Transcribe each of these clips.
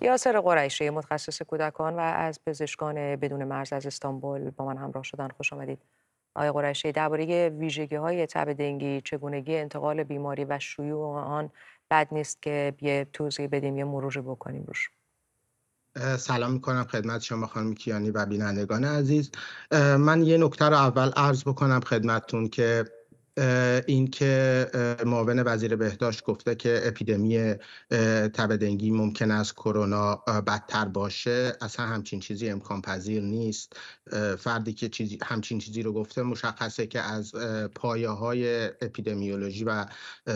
یاسر قریشی متخصص کودکان و از پزشکان بدون مرز از استانبول با من همراه شدن خوش آمدید آقای قریشی درباره ویژگی های تب دنگی چگونگی انتقال بیماری و شیوع آن بد نیست که یه توضیح بدیم یه مرور بکنیم روش سلام میکنم خدمت شما خانم کیانی و بینندگان عزیز من یه نکته رو اول عرض بکنم خدمتتون که اینکه معاون وزیر بهداشت گفته که اپیدمی تب دنگی ممکن است کرونا بدتر باشه اصلا همچین چیزی امکان پذیر نیست فردی که همچین چیزی رو گفته مشخصه که از پایه های اپیدمیولوژی و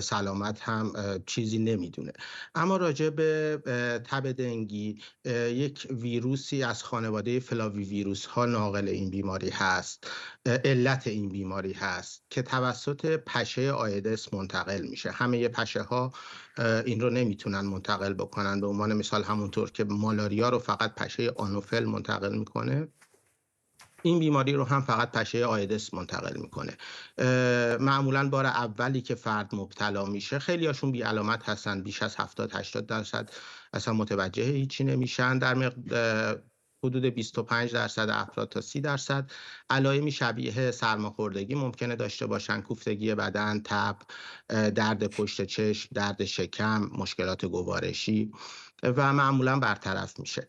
سلامت هم چیزی نمیدونه اما راجع به تب دنگی یک ویروسی از خانواده فلاوی ویروس ها ناقل این بیماری هست علت این بیماری هست که توسط پشه آیدس منتقل میشه همه پشه ها این رو نمیتونن منتقل بکنن به عنوان مثال همونطور که مالاریا رو فقط پشه آنوفل منتقل میکنه این بیماری رو هم فقط پشه آیدس منتقل میکنه معمولا بار اولی که فرد مبتلا میشه خیلی هاشون بی هستن بیش از 70 80 درصد اصلا متوجه هیچی نمیشن در حدود 25 درصد افراد تا 30 درصد علائمی شبیه سرماخوردگی ممکنه داشته باشن کوفتگی بدن تب درد پشت چشم درد شکم مشکلات گوارشی و معمولا برطرف میشه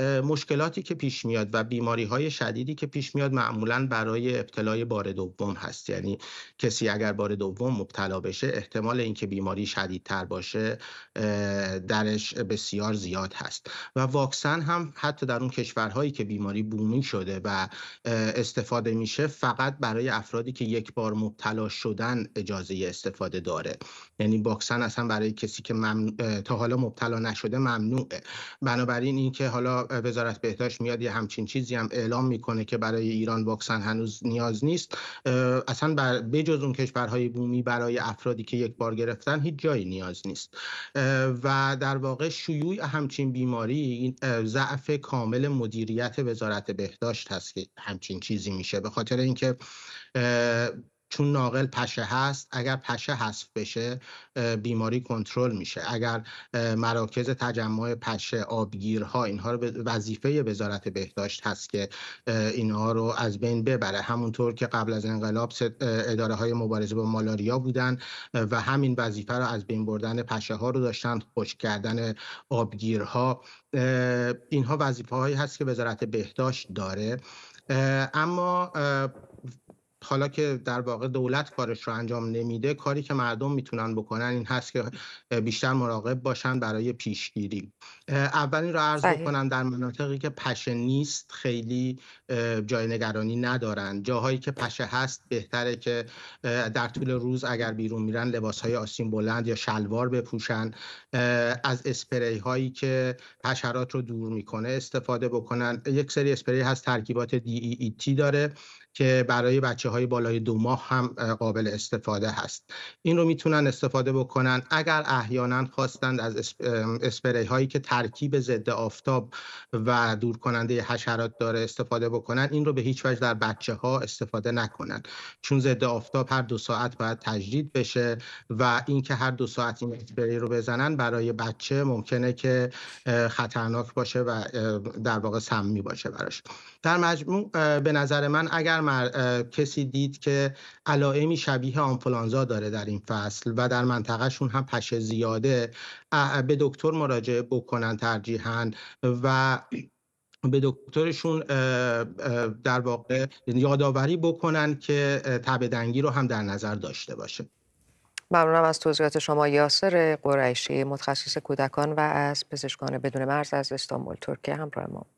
مشکلاتی که پیش میاد و بیماری های شدیدی که پیش میاد معمولا برای ابتلای بار دوم هست یعنی کسی اگر بار دوم مبتلا بشه احتمال اینکه بیماری شدیدتر باشه درش بسیار زیاد هست و واکسن هم حتی در اون کشورهایی که بیماری بومی شده و استفاده میشه فقط برای افرادی که یک بار مبتلا شدن اجازه استفاده داره یعنی واکسن اصلا برای کسی که تا حالا مبتلا نشده ممنوعه بنابراین اینکه حالا وزارت بهداشت میاد یه همچین چیزی هم اعلام میکنه که برای ایران واکسن هنوز نیاز نیست اصلا بر بجز اون کشورهای بومی برای افرادی که یک بار گرفتن هیچ جایی نیاز نیست و در واقع شیوع همچین بیماری ضعف کامل مدیریت وزارت بهداشت هست که همچین چیزی میشه به خاطر اینکه چون ناقل پشه هست اگر پشه حذف بشه بیماری کنترل میشه اگر مراکز تجمع پشه آبگیرها اینها رو وظیفه وزارت بهداشت هست که اینها رو از بین ببره همونطور که قبل از انقلاب اداره های مبارزه با مالاریا بودن و همین وظیفه رو از بین بردن پشه ها رو داشتن خوش کردن آبگیرها اینها وظیفه هایی هست که وزارت بهداشت داره اما حالا که در واقع دولت کارش رو انجام نمیده کاری که مردم میتونن بکنن این هست که بیشتر مراقب باشن برای پیشگیری اولین رو عرض بکنم در مناطقی که پشه نیست خیلی جای نگرانی ندارن جاهایی که پشه هست بهتره که در طول روز اگر بیرون میرن لباس های آسین بلند یا شلوار بپوشن از اسپری هایی که پشرات رو دور میکنه استفاده بکنن یک سری اسپری هست ترکیبات تی e e داره که برای بچه های بالای دو ماه هم قابل استفاده هست این رو میتونن استفاده بکنن اگر احیانا خواستند از اسپری هایی که ترکیب ضد آفتاب و دور کننده حشرات داره استفاده بکنن این رو به هیچ وجه در بچه ها استفاده نکنن چون ضد آفتاب هر دو ساعت باید تجدید بشه و اینکه هر دو ساعت این اسپری رو بزنن برای بچه ممکنه که خطرناک باشه و در واقع سمی باشه براش در مجموع به نظر من اگر مر... کسی دید که علائمی شبیه آنفولانزا داره در این فصل و در منطقهشون هم پشه زیاده به دکتر مراجعه بکنن ترجیحاً و به دکترشون در واقع یادآوری بکنن که تب دنگی رو هم در نظر داشته باشه ممنونم از توضیحات شما یاسر قریشی متخصص کودکان و از پزشکان بدون مرز از استانبول ترکیه همراه ما